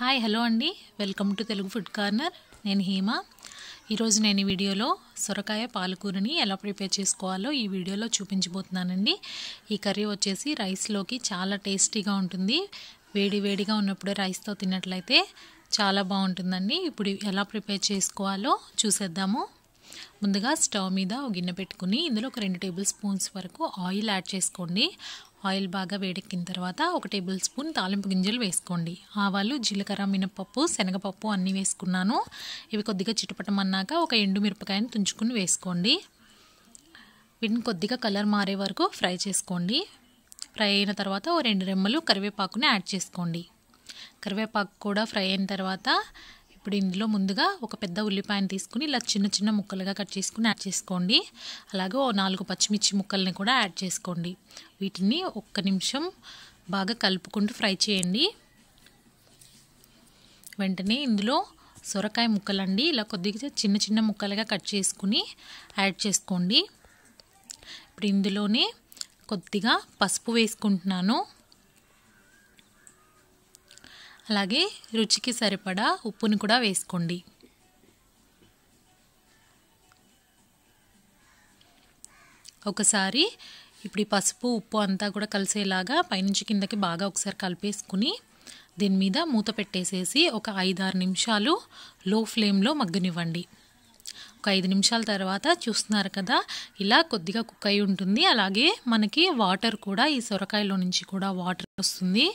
hi hello అండి welcome to Telugu Food Corner నేను హీమ ఈరోజు నేను ఈ వీడియోలో సొరకాయ పాలకూరని ఎలా ప్రిపేర్ చేసుకోవాలో ఈ వీడియోలో చూపించబోతున్నానండి ఈ కర్రీ వచ్చేసి రైస్లోకి చాలా టేస్టీగా ఉంటుంది వేడి వేడిగా ఉన్నప్పుడే రైస్తో తిన్నట్లయితే చాలా బాగుంటుందండి ఇప్పుడు ఎలా ప్రిపేర్ చేసుకోవాలో చూసేద్దాము ముందుగా స్టవ్ మీద ఒక గిన్నె పెట్టుకుని ఇందులో ఒక రెండు టేబుల్ స్పూన్స్ వరకు ఆయిల్ యాడ్ చేసుకోండి ఆయిల్ బాగా వేడెక్కిన తర్వాత ఒక టేబుల్ స్పూన్ తాలింపు గింజలు వేసుకోండి ఆవాలు జీలకర్ర మినపప్పు శనగపప్పు అన్నీ వేసుకున్నాను ఇవి కొద్దిగా చిటపటమన్నాక ఒక ఎండు మిరపకాయను తుంచుకుని వేసుకోండి వీటిని కొద్దిగా కలర్ మారే వరకు ఫ్రై చేసుకోండి ఫ్రై అయిన తర్వాత ఓ రెండు రెమ్మలు కరివేపాకుని యాడ్ చేసుకోండి కరివేపాకు కూడా ఫ్రై అయిన తర్వాత ఇప్పుడు ఇందులో ముందుగా ఒక పెద్ద ఉల్లిపాయను తీసుకుని ఇలా చిన్న చిన్న ముక్కలుగా కట్ చేసుకుని యాడ్ చేసుకోండి అలాగే ఓ నాలుగు పచ్చిమిర్చి ముక్కల్ని కూడా యాడ్ చేసుకోండి వీటిని ఒక్క నిమిషం బాగా కలుపుకుంటూ ఫ్రై చేయండి వెంటనే ఇందులో సొరకాయ ముక్కలండి ఇలా కొద్దిగా చిన్న చిన్న ముక్కలుగా కట్ చేసుకుని యాడ్ చేసుకోండి ఇప్పుడు ఇందులోనే కొద్దిగా పసుపు వేసుకుంటున్నాను అలాగే రుచికి సరిపడా ఉప్పుని కూడా వేసుకోండి ఒకసారి ఇప్పుడు ఈ పసుపు ఉప్పు అంతా కూడా కలిసేలాగా పైనుంచి కిందకి బాగా ఒకసారి కలిపేసుకుని దీని మీద మూత పెట్టేసేసి ఒక ఐదారు నిమిషాలు లో ఫ్లేమ్లో మగ్గనివ్వండి ఒక ఐదు నిమిషాల తర్వాత చూస్తున్నారు కదా ఇలా కొద్దిగా కుక్ అయి ఉంటుంది అలాగే మనకి వాటర్ కూడా ఈ సొరకాయలో నుంచి కూడా వాటర్ వస్తుంది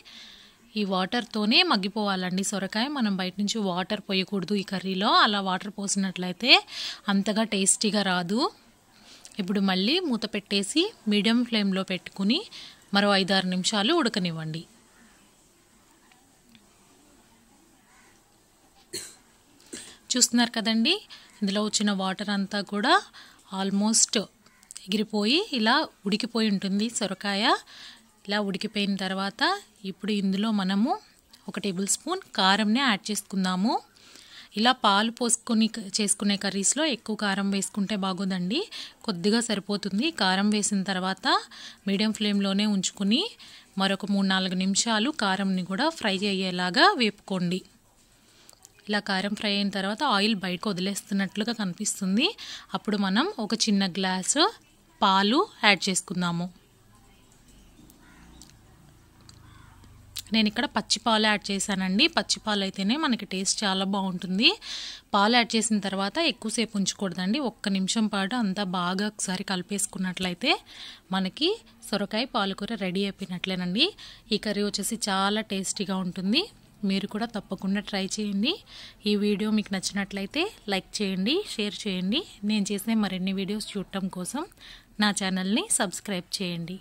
ఈ వాటర్తోనే మగ్గిపోవాలండి సొరకాయ మనం బయట నుంచి వాటర్ పోయకూడదు ఈ కర్రీలో అలా వాటర్ పోసినట్లయితే అంతగా టేస్టీగా రాదు ఇప్పుడు మళ్ళీ మూత పెట్టేసి మీడియం ఫ్లేమ్లో పెట్టుకుని మరో ఐదారు నిమిషాలు ఉడకనివ్వండి చూస్తున్నారు కదండి ఇందులో వచ్చిన వాటర్ అంతా కూడా ఆల్మోస్ట్ ఎగిరిపోయి ఇలా ఉడికిపోయి ఉంటుంది సొరకాయ ఇలా ఉడికిపోయిన తర్వాత ఇప్పుడు ఇందులో మనము ఒక టేబుల్ స్పూన్ కారంని యాడ్ చేసుకుందాము ఇలా పాలు పోసుకొని చేసుకునే కర్రీస్లో ఎక్కువ కారం వేసుకుంటే బాగోదండి కొద్దిగా సరిపోతుంది కారం వేసిన తర్వాత మీడియం ఫ్లేమ్లోనే ఉంచుకుని మరొక మూడు నాలుగు నిమిషాలు కారంని కూడా ఫ్రై అయ్యేలాగా వేపుకోండి ఇలా కారం ఫ్రై అయిన తర్వాత ఆయిల్ బయటకు వదిలేస్తున్నట్లుగా కనిపిస్తుంది అప్పుడు మనం ఒక చిన్న గ్లాసు పాలు యాడ్ చేసుకుందాము నేను ఇక్కడ పచ్చి పాలు యాడ్ చేశానండి పచ్చి పాలు అయితేనే మనకి టేస్ట్ చాలా బాగుంటుంది పాలు యాడ్ చేసిన తర్వాత ఎక్కువసేపు ఉంచకూడదండి ఒక్క నిమిషం పాటు అంతా బాగా ఒకసారి కలిపేసుకున్నట్లయితే మనకి సొరకాయ పాలకూర రెడీ అయిపోయినట్లేనండి ఈ కర్రీ వచ్చేసి చాలా టేస్టీగా ఉంటుంది మీరు కూడా తప్పకుండా ట్రై చేయండి ఈ వీడియో మీకు నచ్చినట్లయితే లైక్ చేయండి షేర్ చేయండి నేను చేసే మరిన్ని వీడియోస్ చూడటం కోసం నా ఛానల్ని సబ్స్క్రైబ్ చేయండి